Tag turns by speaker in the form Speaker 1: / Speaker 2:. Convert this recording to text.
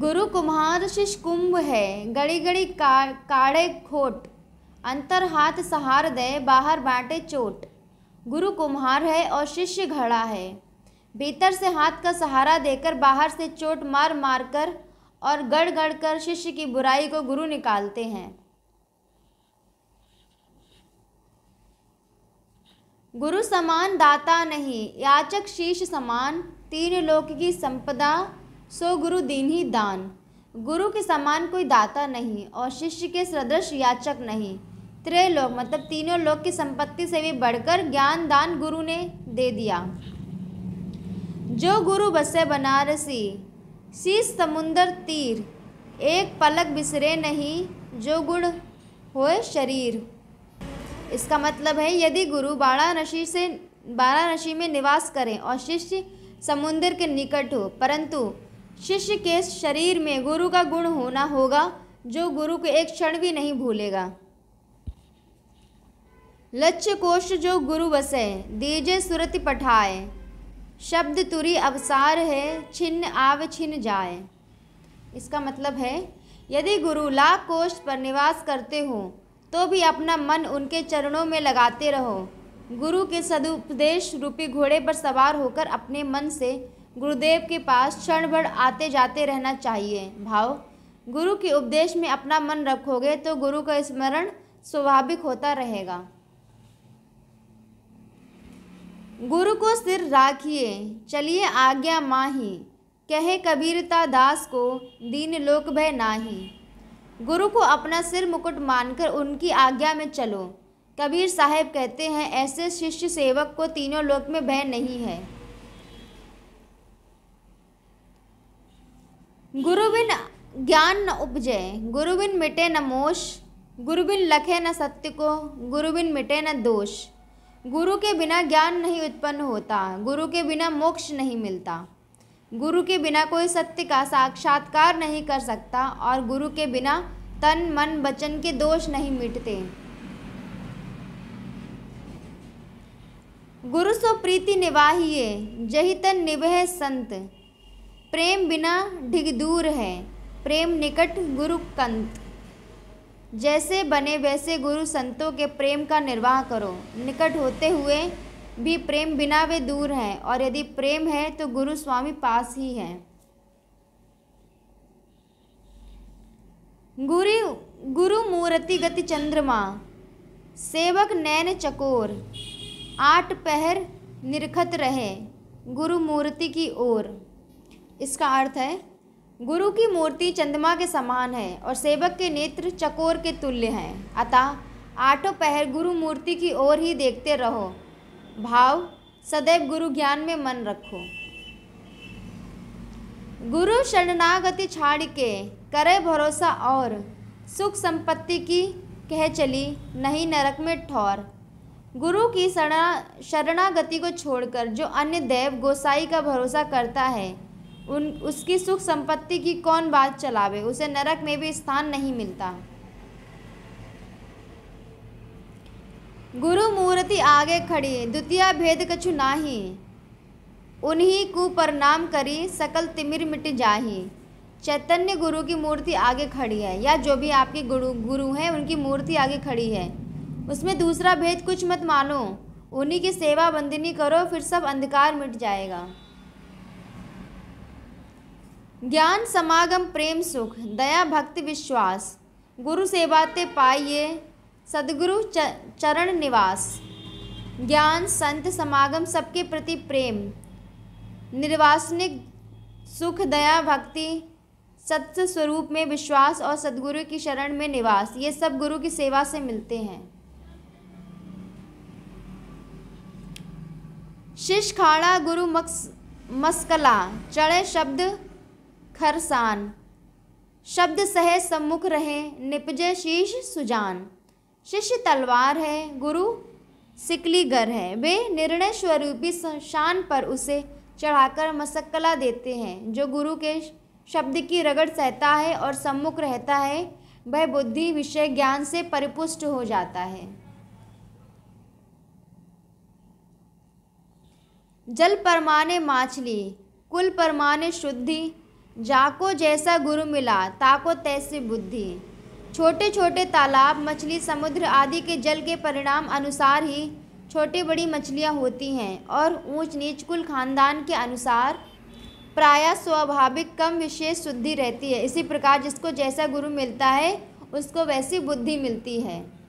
Speaker 1: गुरु कुम्हार शिष कुंभ है गड़ी गड़ी का, काड़े खोट अंतर हाथ सहार दे बाहर बांटे चोट गुरु कुम्हार है और शिष्य घड़ा है भीतर से हाथ का सहारा देकर बाहर से चोट मार मार कर और गड़ गड़ कर शिष्य की बुराई को गुरु निकालते हैं गुरु समान दाता नहीं याचक शीश समान तीन लोक की संपदा सो गुरु दीन ही दान गुरु के समान कोई दाता नहीं और शिष्य के सदृश याचक नहीं त्रैलोक मतलब तीनों लोक की संपत्ति से भी बढ़कर ज्ञान दान गुरु ने दे दिया जो गुरु बसे बनारसी शीस समुंदर तीर एक पलक बिसरे नहीं जो गुड़ होए शरीर इसका मतलब है यदि गुरु वाराणसी से वाराणसी में निवास करें और शिष्य समुद्र के निकट हो परंतु शिष्य के शरीर में गुरु का गुण होना होगा जो गुरु को एक क्षण भी नहीं भूलेगा लक्ष्य कोष जो गुरु बसे दीजे सुरति पठाए शब्द तुरी अवसार है छिन्न आव छिन जाए इसका मतलब है यदि गुरु लाख कोष पर निवास करते हो तो भी अपना मन उनके चरणों में लगाते रहो गुरु के सदुपदेश रूपी घोड़े पर सवार होकर अपने मन से गुरुदेव के पास क्षण भर आते जाते रहना चाहिए भाव गुरु के उपदेश में अपना मन रखोगे तो गुरु का स्मरण स्वाभाविक होता रहेगा गुरु को सिर राखिए चलिए आज्ञा माही कहे कबीरता दास को दीन लोक भय नाही गुरु को अपना सिर मुकुट मानकर उनकी आज्ञा में चलो कबीर साहब कहते हैं ऐसे शिष्य सेवक को तीनों लोक में भय नहीं है गुरुबिन ज्ञान न उपजे गुरुबिन मिटे न मोश गुरुबिन लखे न सत्य को गुरुबिन मिटे न दोष गुरु के बिना ज्ञान नहीं उत्पन्न होता गुरु के बिना मोक्ष नहीं मिलता गुरु के बिना कोई सत्य का साक्षात्कार नहीं कर सकता और गुरु के बिना तन मन वचन के दोष नहीं मिटते गुरु सो प्रीति निवाहिए जही तन निवह संत प्रेम बिना ढिग दूर है प्रेम निकट गुरु कंत जैसे बने वैसे गुरु संतों के प्रेम का निर्वाह करो निकट होते हुए भी प्रेम बिना वे दूर हैं और यदि प्रेम है तो गुरु स्वामी पास ही हैं गुरु गुरु मूर्ति गति चंद्रमा सेवक नैन चकोर आठ पहर निरखत रहे गुरु मूर्ति की ओर इसका अर्थ है गुरु की मूर्ति चंद्रमा के समान है और सेवक के नेत्र चकोर के तुल्य हैं अतः आठों पहर गुरु मूर्ति की ओर ही देखते रहो भाव सदैव गुरु ज्ञान में मन रखो गुरु शरणागति छाड़ के करे भरोसा और सुख संपत्ति की कह चली नहीं नरक में ठौर गुरु की शरणा शरणागति को छोड़कर जो अन्य देव गोसाई का भरोसा करता है उन उसकी सुख संपत्ति की कौन बात चलावे उसे नरक में भी स्थान नहीं मिलता गुरु मूर्ति आगे खड़ी द्वितीय भेद कछु नाही उन्हीं को प्रणाम करी सकल तिमिर मिट जाही चैतन्य गुरु की मूर्ति आगे खड़ी है या जो भी आपके गुरु गुरु हैं उनकी मूर्ति आगे खड़ी है उसमें दूसरा भेद कुछ मत मानो उन्हीं की सेवा बंदनी करो फिर सब अंधकार मिट जाएगा ज्ञान समागम प्रेम सुख दया भक्ति विश्वास गुरु सेवा ते पाइये सदगुरु चरण निवास ज्ञान संत समागम सबके प्रति प्रेम निर्वासनिक सुख दया भक्ति सत्य स्वरूप में विश्वास और सदगुरु की शरण में निवास ये सब गुरु की सेवा से मिलते हैं शिष खाड़ा गुरु मक्स मस्कला चढ़े शब्द खरसान शब्द सह सम्मुख रहे निपजे शीश सुजान शिष्य तलवार है गुरु सिकलीगर है वे निर्णय स्वरूपी शान पर उसे चढ़ाकर मसक्कला देते हैं जो गुरु के शब्द की रगड़ सहता है और सम्मुख रहता है वह बुद्धि विषय ज्ञान से परिपुष्ट हो जाता है जल परमाने माछली कुल परमाने शुद्धि जाको जैसा गुरु मिला ताको तैसी बुद्धि छोटे छोटे तालाब मछली समुद्र आदि के जल के परिणाम अनुसार ही छोटी बड़ी मछलियाँ होती हैं और ऊंच नीच कुल खानदान के अनुसार प्राय स्वाभाविक कम विशेष शुद्धि रहती है इसी प्रकार जिसको जैसा गुरु मिलता है उसको वैसी बुद्धि मिलती है